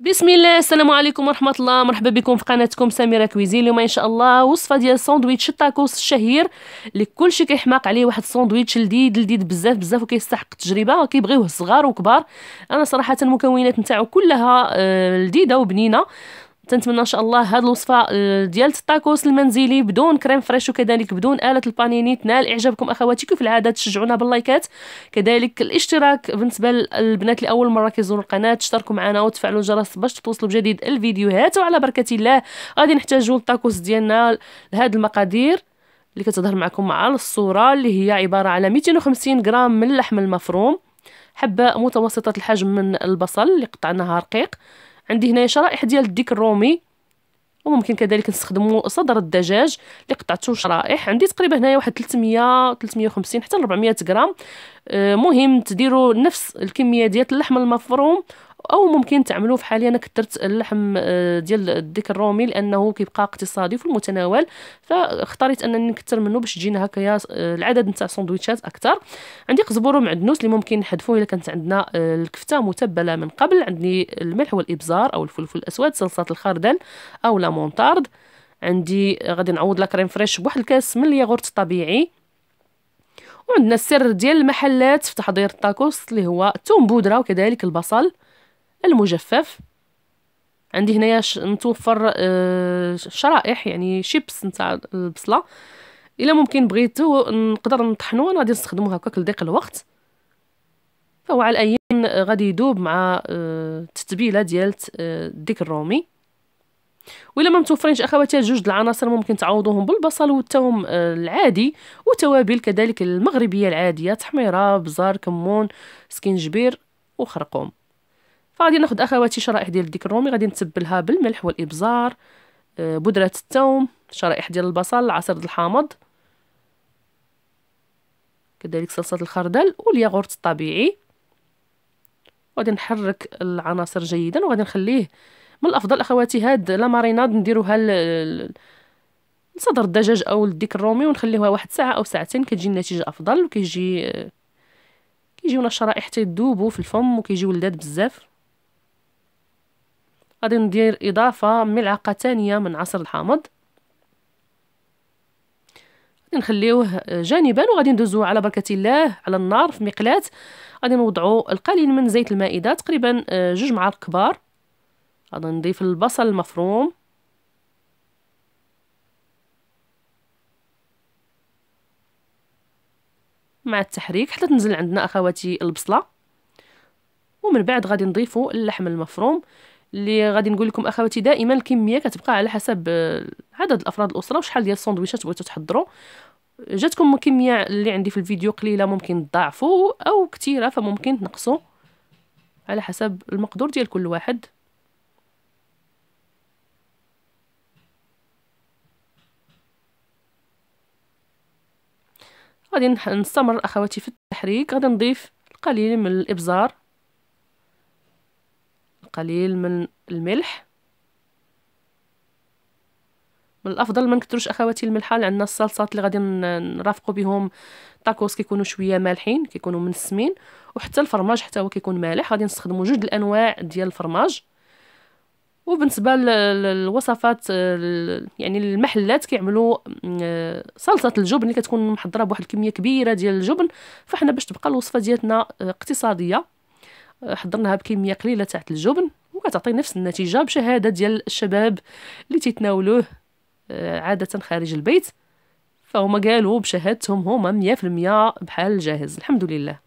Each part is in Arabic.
بسم الله السلام عليكم ورحمه الله مرحبا بكم في قناتكم سميره كويزين اليوم ان شاء الله وصفه ديال ساندويتش التاكوس الشهير اللي كلشي كيحماق عليه واحد الساندويتش لذيذ لذيذ بزاف بزاف وكيستحق التجربه كيبغيوه صغار وكبار انا صراحه المكونات نتاعو كلها آه، لذيذه وبنينه تنتمنى ان شاء الله هاد الوصفه آه، ديال التاكوس المنزلي بدون كريم فريش وكذلك بدون اله البانيني تنال اعجابكم اخواتي كيف العاده تشجعونا باللايكات كذلك الاشتراك بالنسبه للبنات اللي اول مره كيزوروا القناه تشتركوا معنا وتفعلوا الجرس باش توصلوا بجديد الفيديوهات وعلى بركه الله غادي نحتاجوا التاكوس ديالنا لهاد المقادير اللي كتظهر معكم على الصوره اللي هي عباره على 250 غرام من اللحم المفروم حبه متوسطه الحجم من البصل اللي قطعناها رقيق عندي هنايا شرائح ديال الديك الرومي وممكن كذلك نستخدموا صدر الدجاج اللي قطعته شرائح عندي تقريبا هنايا واحد 300 350 حتى 400 غرام آه، مهم تديروا نفس الكميه ديال اللحم المفروم او ممكن تعملوه في حاليا انا كثرت اللحم آه، ديال الديك الرومي لانه كيبقى اقتصادي في المتناول فاختاريت انني نكثر منه باش تجينا هكايا آه، العدد نتاع السندويتشات اكثر عندي قزبور ومعدنوس اللي ممكن نحذفوه الا كانت عندنا آه، الكفته متبله من قبل عندي الملح والابزار او الفلفل الاسود صلصه الخردل او لا مونطارد عندي غادي نعوض لا كريم فريش بواحد الكاس من الياغورت الطبيعي وعندنا السر ديال المحلات في تحضير الطاكوس اللي هو الثوم بودره وكذلك البصل المجفف عندي هنايا متوفر آه، شرائح يعني شيبس نتاع البصله الا ممكن بغيتو نقدر نطحنو انا غادي نستخدمو هكاك لضيق الوقت فهو على الايام غادي يدوب مع آه، التتبيله ديال آه، الديك الرومي وإلا ما متوفرينش اخواتي جوج العناصر ممكن تعوضوهم بالبصل والثوم العادي وتوابل كذلك المغربيه العاديه تحميره بزار كمون سكينجبير وخرقوم فغادي ناخد اخواتي شرائح ديال الديك الرومي غادي نتبلها بالملح والابزار آه، بودره الثوم شرائح ديال البصل العصير الحامض كذلك صلصه الخردل والياغورت الطبيعي غادي نحرك العناصر جيدا وغادي نخليه من الافضل اخواتي هاد لا ماريناد نديروها لصدر الدجاج او الديك الرومي ونخليوها واحد ساعه او ساعتين كتجي النتيجه افضل وكيجي آه، كيجيونا الشرائح تيذوبوا في الفم وكيجيو لذاد بزاف غادي ندير اضافه ملعقه ثانيه من عصير الحامض غادي نخليوه جانبا وغادي ندوزو على بركه الله على النار في مقلاه غادي نوضعو القليل من زيت المائده تقريبا آه، جوج معالق كبار غادي نضيف البصل المفروم مع التحريك حتى تنزل عندنا اخواتي البصله ومن بعد غادي نضيفو اللحم المفروم اللي غادي نقول لكم اخواتي دائما الكميه كتبقى على حسب آه، عدد الافراد الاسره وشحال ديال الساندويتشات بغيتو تحضروا جاتكم الكميه اللي عندي في الفيديو قليله ممكن تضاعفوا او كثيره فممكن تنقصوا على حسب المقدور ديال كل واحد غادي نستمر اخواتي في التحريك غادي نضيف القليل من الابزار قليل من الملح من الافضل ما نكثروش اخواتي الملحه لان الصلصات اللي غادي نرافقوا بهم طاكوس كيكونوا شويه مالحين كيكونوا منسمين وحتى الفرماج حتى هو كيكون مالح غادي نستخدموا جوج الانواع ديال الفرماج وبالنسبه للوصفات آه، يعني المحلات كيعملوا آه، صلصه الجبن اللي كتكون محضره بواحد الكميه كبيره ديال الجبن فحنا باش تبقى الوصفه ديالتنا آه، اقتصاديه حضرناها بكميه قليله تاع الجبن وكتعطي نفس النتيجه بشهاده ديال الشباب اللي تيتناولوه آه، عاده خارج البيت فهما قالوا بشهادتهم هما مية في المية بحال الجاهز الحمد لله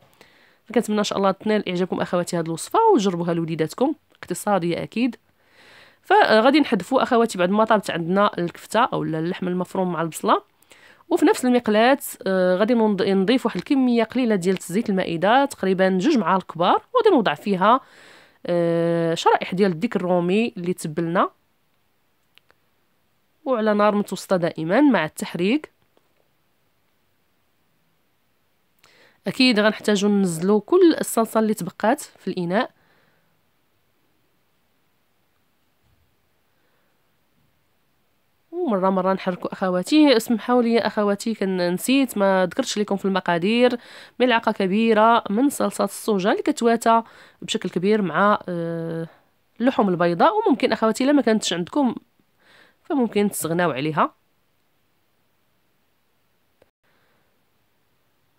كنتمنى ان شاء الله تنال اعجابكم اخواتي هاد الوصفه وجربوها لوليداتكم اقتصاديه اكيد فغادي نحذفوا اخواتي بعد ما طابت عندنا الكفته او اللحم المفروم مع البصله وفي نفس المقلاة آه غادي نضيف واحد الكميه قليله ديال زيت المائده تقريبا جوج معالق كبار وغادي نوضع فيها آه شرائح ديال الديك الرومي اللي تبلنا وعلى نار متوسطه دائما مع التحريك اكيد غنحتاجو ننزلو كل الصلصه اللي تبقات في الاناء مرة مرة نحركوا أخواتي اسمحوا لي أخواتي كان نسيت ما ذكرتش لكم في المقادير ملعقة كبيرة من صلصة الصوجة اللي كتواتى بشكل كبير مع آه، اللحوم البيضاء وممكن أخواتي لما كانتش عندكم فممكن تستغناو عليها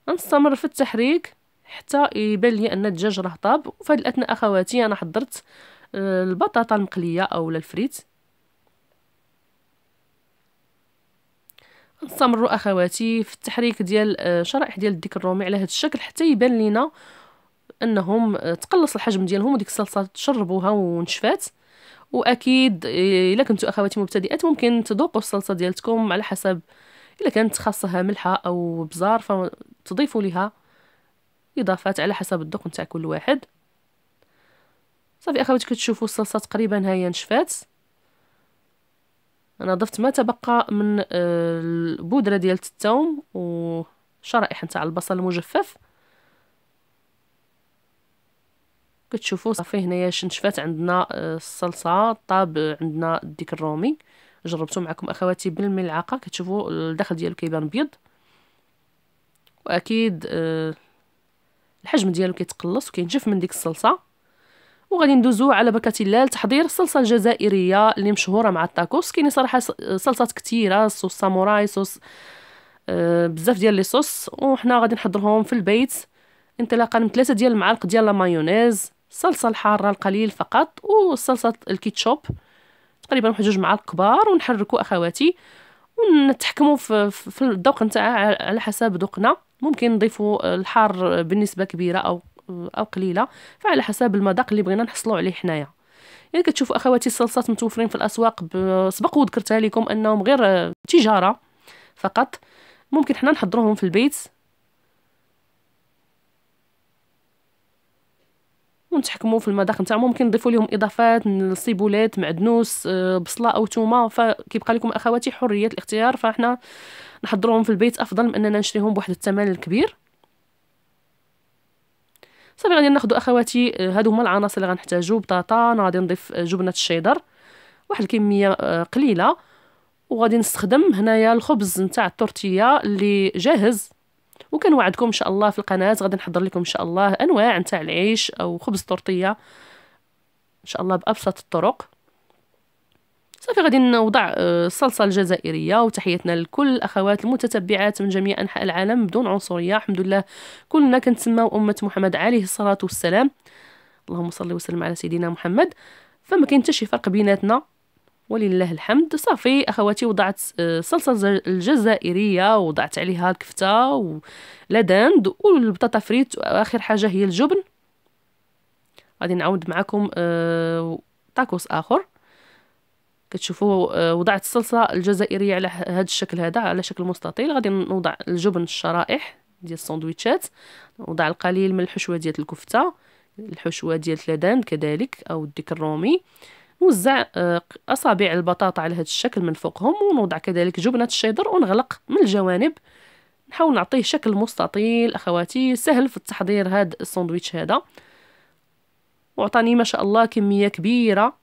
نستمر في التحريك حتى يبان لي ان الدجاج راه طاب وفي هاد الاثناء اخواتي انا حضرت آه، البطاطا المقليه او الفريت نستمروا اخواتي في التحريك ديال آه، شرائح ديال الديك الرومي على هذا الشكل حتى يبان لينا انهم آه، تقلص الحجم ديالهم وديك الصلصه تشربوها ونشفات واكيد آه، الا كنتو اخواتي مبتدئات ممكن تذوقوا الصلصه ديالتكم على حسب الا كانت خاصها ملحه او بزار فتضيفوا لها اضافات على حسب الذوق نتاع كل واحد صافي اخواتي كتشوفوا الصلصه تقريبا هاهي نشفات انا ضفت ما تبقى من آه، البودره ديال التوم وشرائح نتاع البصل المجفف كتشوفوا صافي هنايا شنشفات عندنا آه، الصلصه طاب آه، عندنا ديك الرومي جربته معكم اخواتي بالملعقه كتشوفوا الداخل ديالو كيبان بيض واكيد الحجم ديالو كيتقلص وكينجف من ديك الصلصه وغادي ندوزو على بركه الله لتحضير الصلصه الجزائريه اللي مشهوره مع التاكوس كاين صراحه صلصات كثيره صوص ساموراي صوص آه، بزاف ديال لي صوص وحنا غادي نحضرهم في البيت انطلاقا من ثلاثة ديال المعالق ديال المايونيز الصلصه الحاره القليل فقط وصلصه الكيتشوب تقريبا واحد جوج معالق كبار ونحركو اخواتي ونتحكموا في, في الذوق نتاعها على حسب ذوقنا ممكن نضيفوا الحار بنسبه كبيره او او قليله فعلى حسب المذاق اللي بغينا نحصلوا عليه حنايا يعني كتشوفوا اخواتي الصلصات متوفرين في الاسواق سبق وذكرتها لكم انهم غير تجاره فقط ممكن حنا نحضروهم في البيت ونتحكموا في المذاق نتاعهم ممكن نضيفوا لهم اضافات سيبولات معدنوس آه، بصله او تومه فكيبقى لكم اخواتي حريه الاختيار فاحنا نحضروهم في البيت افضل من اننا نشريهم بواحد الثمن الكبير صافي غادي ناخذ اخواتي آه، هادو هما العناصر اللي غنحتاجو بطاطا انا غادي نضيف آه، جبنه الشيدر واحد الكميه آه، قليله وغادي نستخدم هنايا الخبز نتاع التورتيه اللي جاهز وكنوعدكم ان شاء الله في القناه غادي نحضر لكم ان شاء الله انواع نتاع العيش او خبز طورطيه ان شاء الله بابسط الطرق صافي غادي نوضع آه، الصلصه الجزائريه وتحياتنا لكل الاخوات المتتبعات من جميع انحاء العالم بدون عنصريه الحمد لله كلنا كنتسماو امه محمد عليه الصلاه والسلام اللهم صل وسلم على سيدنا محمد فما كاين حتى شي فرق بيناتنا ولله الحمد صافي اخواتي وضعت آه، الصلصه الجزائريه وضعت عليها الكفته ولادند والبطاطا فريت واخر حاجه هي الجبن غادي نعاود معكم تاكوس آه، اخر كتشوفوا آه، وضعت الصلصه الجزائريه على هذا الشكل هذا على شكل مستطيل غادي نوضع الجبن الشرائح ديال الساندويتشات نوضع القليل من الحشوه ديال الكفته الحشوه ديال لادان كذلك او الديك الرومي نوزع آه، اصابع البطاطا على هذا الشكل من فوقهم ونوضع كذلك جبنه الشيدر ونغلق من الجوانب نحاول نعطيه شكل مستطيل اخواتي سهل في التحضير هذا الساندويتش هذا وعطاني ما شاء الله كميه كبيره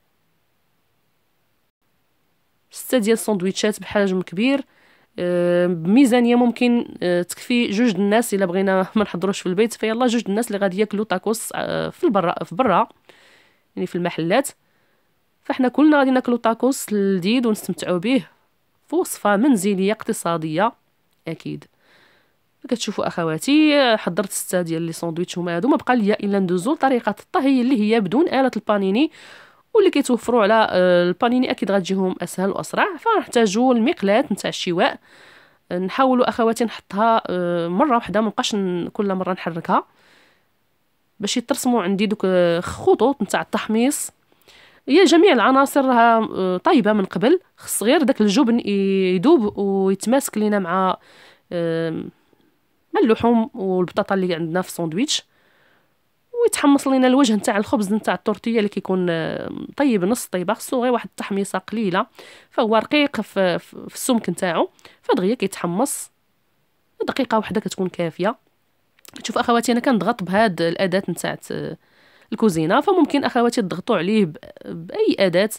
ستة ديال السندويتشات بحجم كبير آه، بميزانيه ممكن آه، تكفي جوج الناس الا بغينا ما نحضروش في البيت فيلا جوج الناس اللي غادي ياكلوا تاكوس آه، في البرا في برا يعني في المحلات فاحنا كلنا غادي ناكلوا تاكوس لذيذ ونستمتعوا به في وصفه منزليه اقتصاديه اكيد كتشوفوا اخواتي حضرت ستة ديال لي ساندويتش هما هادو ما بقى ليا الا ندوزو لطريقه الطهي اللي هي بدون اله البانيني واللي كيتوفروا على آه، البانيني اكيد غتجيهم اسهل واسرع فنحتاجوا المقلاه نتاع الشواء نحاولوا اخواتي نحطها آه، مره واحده مابقاش كل مره نحركها باش يترسموا عندي دوك آه، خطوط نتاع التحميص هي جميع العناصر راها طيبه من قبل خص غير داك الجبن يذوب ويتماسك لينا مع مع اللحوم والبطاطا اللي عندنا في الساندويتش ويتحمص لينا الوجه نتاع الخبز نتاع التورتيه اللي كيكون آه، طيب نص طيبه خصو غير واحد التحميصه قليله فهو رقيق في, في السمك نتاعو فدغيا كيتحمص دقيقه واحده كتكون كافيه شوف اخواتي انا كنضغط بهاد الاداه نتاع آه، الكوزينه فممكن اخواتي تضغطوا عليه باي اداه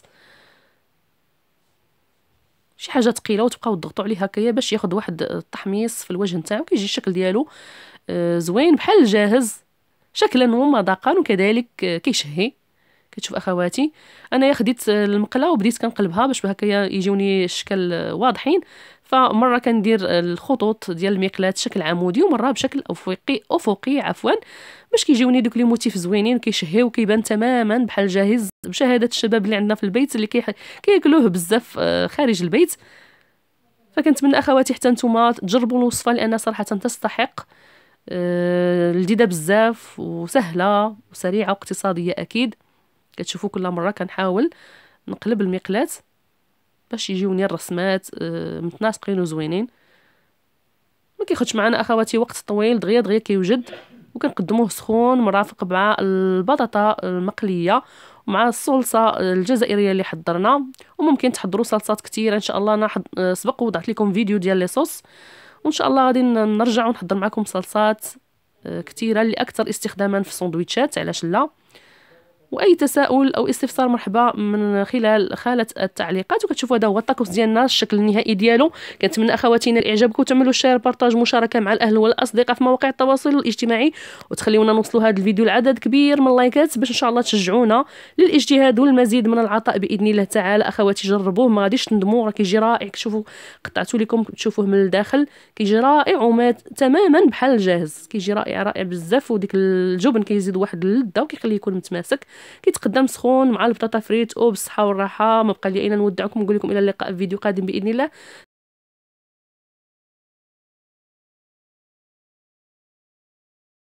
شي حاجه ثقيله وتبقاو تضغطوا عليه هكايا باش ياخذ واحد التحميص في الوجه نتاعو كيجي الشكل ديالو آه، زوين بحال جاهز شكلا ومذاقا وكذلك كيشهي كتشوف اخواتي انايا خديت المقله وبديت كنقلبها باش هكايا يجوني الشكل واضحين فمره كندير الخطوط ديال المقلات بشكل عمودي ومره بشكل افقي افقي عفوا باش كيجيوني دوك لي موتيف زوينين كيشهيو كيبان تماما بحال جاهز بشهاده الشباب اللي عندنا في البيت اللي كياكلوه بزاف آه، خارج البيت فكنتمنى اخواتي حتى نتوما تجربوا الوصفه لان صراحه تستحق آه، لذيذه بزاف وسهله وسريعه واقتصاديه اكيد كتشوفوا كل مره كنحاول نقلب المقلات باش يجيوني الرسمات آه، متناسقين وزوينين ما كيخدش معنا اخواتي وقت طويل دغيا دغيا كيوجد وكنقدموه سخون مرافق مع البطاطا المقليه مع الصلصه الجزائريه اللي حضرنا وممكن تحضروا صلصات كثيره ان شاء الله انا آه، سبق وضعت لكم فيديو ديال لي صوص وان شاء الله غادي نرجع ونحضر معكم صلصات آه، كثيره اللي اكثر استخداما في السندويتشات علاش لا واي تساؤل او استفسار مرحبا من خلال خاله التعليقات وكتشوفوا هذا هو الطقوس ديالنا الشكل النهائي ديالو كنتمنى اخواتينا اعجابكم تعملوا شير بارطاج مشاركه مع الاهل والاصدقاء في مواقع التواصل الاجتماعي وتخليونا نوصلوا هذا الفيديو لعدد كبير من اللايكات باش ان شاء الله تشجعونا للاجتهاد والمزيد من العطاء باذن الله تعالى اخواتي جربوه ما غاديش تندموا راه كيجي رائع شوفوا قطعتو لكم تشوفوه من الداخل كيجي رائع وما تماما بحال الجاهز كيجي رائع رائع بزاف وديك الجبن كيزيد واحد اللذه وكيخليه يكون متماسك كيتقدم سخون مع البطاطا فريت وبالصحه والراحه ما بقى لي الا نودعكم نقول لكم الى اللقاء في فيديو قادم باذن الله